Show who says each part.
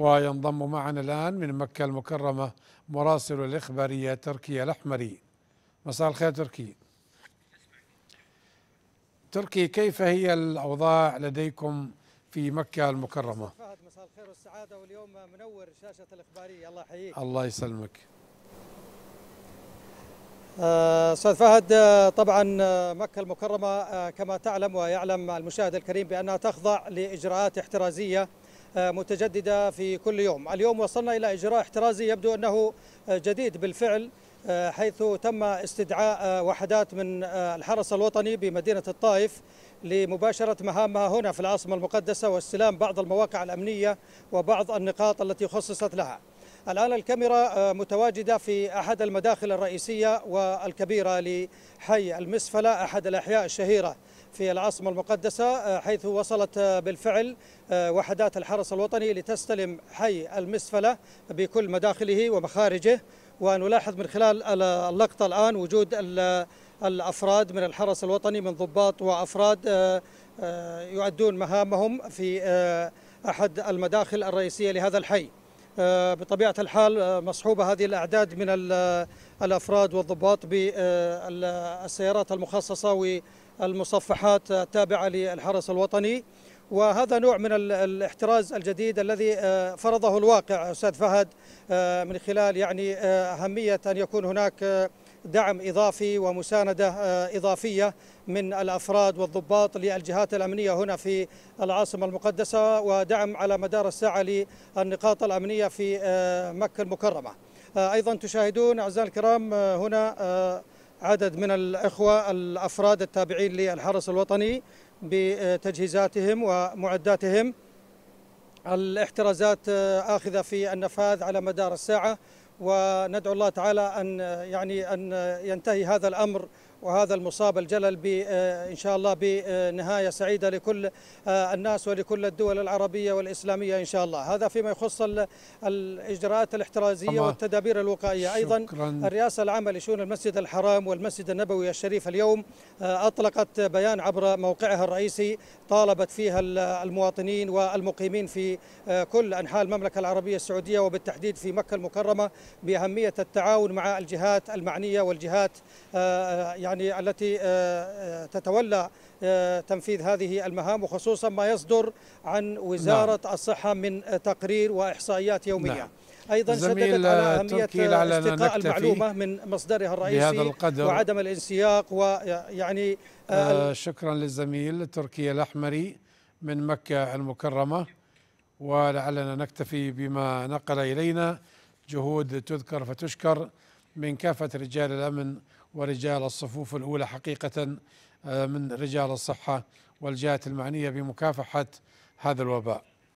Speaker 1: وينضم معنا الآن من مكة المكرمة مراسل الإخبارية تركي الأحمري مساء الخير تركي تركي كيف هي الأوضاع لديكم في مكة المكرمة
Speaker 2: مساء الخير والسعادة واليوم
Speaker 1: منور شاشة الإخبارية الله يحييك الله يسلمك
Speaker 2: آه، استاذ فهد آه، طبعا آه، مكه المكرمه كما تعلم ويعلم المشاهد الكريم بانها تخضع لاجراءات احترازيه متجددة في كل يوم اليوم وصلنا إلى إجراء احترازي يبدو أنه جديد بالفعل آه، حيث تم استدعاء آه، وحدات من آه، الحرس الوطني بمدينة الطائف لمباشرة مهامها هنا في العاصمة المقدسة واستلام بعض المواقع الأمنية وبعض النقاط التي خصصت لها الآن الكاميرا متواجدة في أحد المداخل الرئيسية والكبيرة لحي المسفلة أحد الأحياء الشهيرة في العاصمة المقدسة آه، حيث وصلت آه، بالفعل آه، وحدات الحرس الوطني لتستلم حي المسفلة بكل مداخله ومخارجه ونلاحظ من خلال اللقطة الآن وجود الأفراد من الحرس الوطني من ضباط وأفراد يؤدون مهامهم في أحد المداخل الرئيسية لهذا الحي بطبيعة الحال مصحوبة هذه الأعداد من الأفراد والضباط بالسيارات المخصصة المصفحات التابعة للحرس الوطني وهذا نوع من الاحتراز الجديد الذي آه، فرضه الواقع استاذ فهد آه، من خلال يعني آه، اهميه ان يكون هناك دعم اضافي ومسانده اضافيه من الافراد والضباط للجهات الامنيه هنا في العاصمه المقدسه ودعم على مدار الساعه للنقاط الامنيه في مكه المكرمه. ايضا تشاهدون اعزائي الكرام هنا عدد من الإخوة الأفراد التابعين للحرس الوطني بتجهيزاتهم ومعداتهم الاحترازات آخذة في النفاذ على مدار الساعة وندعو الله تعالى أن يعني أن ينتهي هذا الأمر وهذا المصاب الجلل آه، إن شاء الله بنهاية سعيدة لكل آه، الناس ولكل الدول العربية والإسلامية إن شاء الله هذا فيما يخص الإجراءات الاحترازية والتدابير الوقائية أيضا الرئاسة العامة لشؤون المسجد الحرام والمسجد النبوي الشريف اليوم آه، أطلقت بيان عبر موقعها الرئيسي طالبت فيها المواطنين والمقيمين في كل أنحاء المملكة العربية السعودية وبالتحديد في مكة المكرمة بأهمية التعاون مع الجهات المعنية والجهات يعني يعني التي آه، آه، تتولى آه، تنفيذ هذه المهام وخصوصا ما يصدر عن وزارة نعم. الصحة من تقرير وإحصائيات يومية نعم. ايضا شددت على اهميه استقاء المعلومه من مصدرها الرئيسي بهذا القدر وعدم
Speaker 1: الانسياق ويعني آه شكرا للزميل تركي الاحمري من مكه المكرمه ولعلنا نكتفي بما نقل الينا جهود تذكر فتشكر من كافة رجال الأمن ورجال الصفوف الأولى حقيقة آه، من رجال الصحة والجهات المعنية بمكافحة هذا الوباء